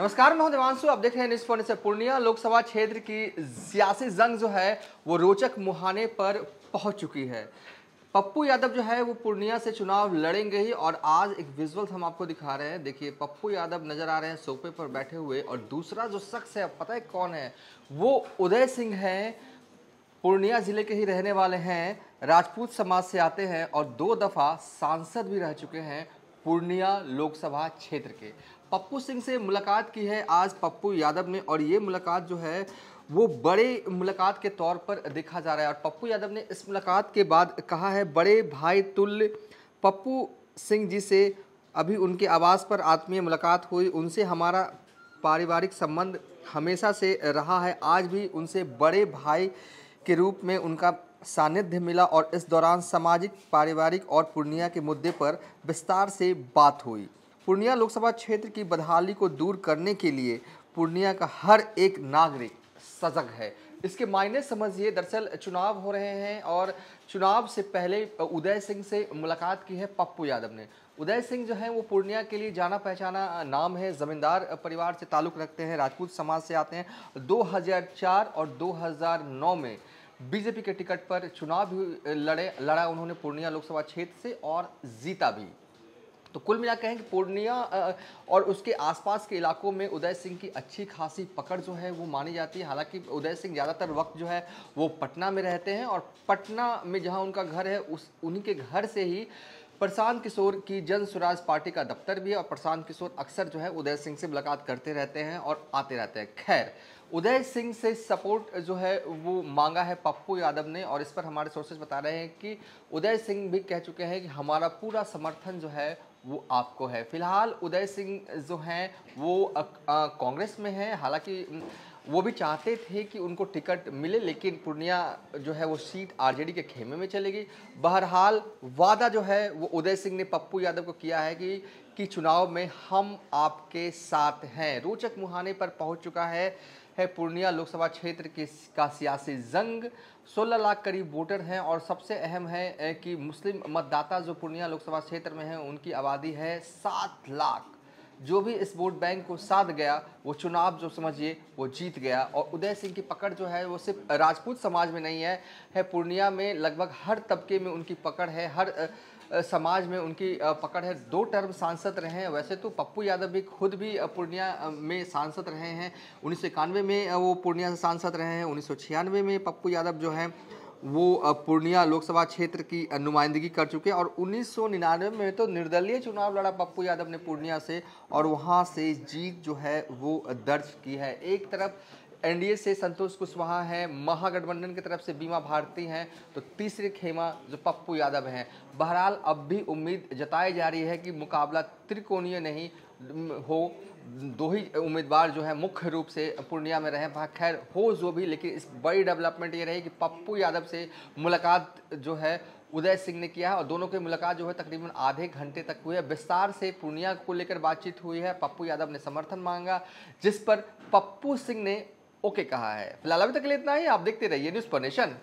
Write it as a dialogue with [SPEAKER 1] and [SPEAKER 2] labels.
[SPEAKER 1] नमस्कार मैं हूं देवांशु आप देख रहे हैं न्यूज फोन से पूर्णिया लोकसभा क्षेत्र की सियासी जंग जो है वो रोचक मुहाने पर पहुंच चुकी है पप्पू यादव जो है वो पूर्णिया से चुनाव लड़ेंगे ही और आज एक विजुअल हम आपको दिखा रहे हैं देखिए पप्पू यादव नजर आ रहे हैं सोफे पर बैठे हुए और दूसरा जो शख्स है पता है कौन है वो उदय सिंह है पूर्णिया जिले के ही रहने वाले हैं राजपूत समाज से आते हैं और दो दफ़ा सांसद भी रह चुके हैं पूर्णिया लोकसभा क्षेत्र के पप्पू सिंह से मुलाकात की है आज पप्पू यादव ने और ये मुलाकात जो है वो बड़े मुलाकात के तौर पर देखा जा रहा है और पप्पू यादव ने इस मुलाकात के बाद कहा है बड़े भाई तुल्य पप्पू सिंह जी से अभी उनके आवास पर आत्मीय मुलाकात हुई उनसे हमारा पारिवारिक संबंध हमेशा से रहा है आज भी उनसे बड़े भाई के रूप में उनका सानिध्य मिला और इस दौरान सामाजिक पारिवारिक और पूर्णिया के मुद्दे पर विस्तार से बात हुई पूर्णिया लोकसभा क्षेत्र की बदहाली को दूर करने के लिए पूर्णिया का हर एक नागरिक सजग है इसके मायने समझिए दरअसल चुनाव हो रहे हैं और चुनाव से पहले उदय सिंह से मुलाकात की है पप्पू यादव ने उदय सिंह जो है वो पूर्णिया के लिए जाना पहचाना नाम है ज़मींदार परिवार से ताल्लुक़ रखते हैं राजपूत समाज से आते हैं 2004 और 2009 में बीजेपी के टिकट पर चुनाव भी लड़े लड़ा उन्होंने पूर्णिया लोकसभा क्षेत्र से और जीता भी तो कुल मिलाकर कहें कि पूर्णिया और उसके आसपास के इलाकों में उदय सिंह की अच्छी खासी पकड़ जो है वो मानी जाती है हालांकि उदय सिंह ज़्यादातर वक्त जो है वो पटना में रहते हैं और पटना में जहां उनका घर है उस उन्हीं के घर से ही प्रशांत किशोर की जन स्वराज पार्टी का दफ्तर भी है और प्रशांत किशोर अक्सर जो है उदय सिंह से मुलाकात करते रहते हैं और आते रहते हैं खैर उदय सिंह से सपोर्ट जो है वो मांगा है पप्पू यादव ने और इस पर हमारे सोर्सेज बता रहे हैं कि उदय सिंह भी कह चुके हैं कि हमारा पूरा समर्थन जो है वो आपको है फिलहाल उदय सिंह जो हैं वो कांग्रेस में हैं हालांकि वो भी चाहते थे कि उनको टिकट मिले लेकिन पूर्णिया जो है वो सीट आरजेडी के खेमे में चलेगी बहरहाल वादा जो है वो उदय सिंह ने पप्पू यादव को किया है कि कि चुनाव में हम आपके साथ हैं रोचक मुहाने पर पहुंच चुका है है पूर्णिया लोकसभा क्षेत्र के का सियासी जंग 16 लाख करीब वोटर हैं और सबसे अहम है कि मुस्लिम मतदाता जो पूर्णिया लोकसभा क्षेत्र में हैं उनकी आबादी है सात लाख जो भी इस वोट बैंक को साध गया वो चुनाव जो समझिए वो जीत गया और उदय सिंह की पकड़ जो है वो सिर्फ राजपूत समाज में नहीं है है पूर्णिया में लगभग हर तबके में उनकी पकड़ है हर समाज में उनकी पकड़ है दो टर्म सांसद रहे हैं वैसे तो पप्पू यादव भी खुद भी पूर्णिया में सांसद रहे हैं उन्नीस में वो पूर्णिया से सांसद रहे हैं उन्नीस में पप्पू यादव जो हैं वो पूर्णिया लोकसभा क्षेत्र की नुमाइंदगी कर चुके हैं और 1999 में तो निर्दलीय चुनाव लड़ा पप्पू यादव ने पूर्णिया से और वहाँ से जीत जो है वो दर्ज की है एक तरफ एनडीए से संतोष कुशवाहा है महागठबंधन की तरफ से बीमा भारती हैं तो तीसरे खेमा जो पप्पू यादव हैं बहरहाल अब भी उम्मीद जताई जा रही है कि मुकाबला त्रिकोणीय नहीं हो दो ही उम्मीदवार जो है मुख्य रूप से पूर्णिया में रहे वहाँ खैर हो जो भी लेकिन इस बड़ी डेवलपमेंट ये रही कि पप्पू यादव से मुलाकात जो है उदय सिंह ने किया है और दोनों की मुलाकात जो है तकरीबन आधे घंटे तक हुई है विस्तार से पूर्णिया को लेकर बातचीत हुई है पप्पू यादव ने समर्थन मांगा जिस पर पप्पू सिंह ने ओके कहा है फिलहाल अभी तक के लिए इतना ही आप देखते रहिए न्यूज़ पर नेशन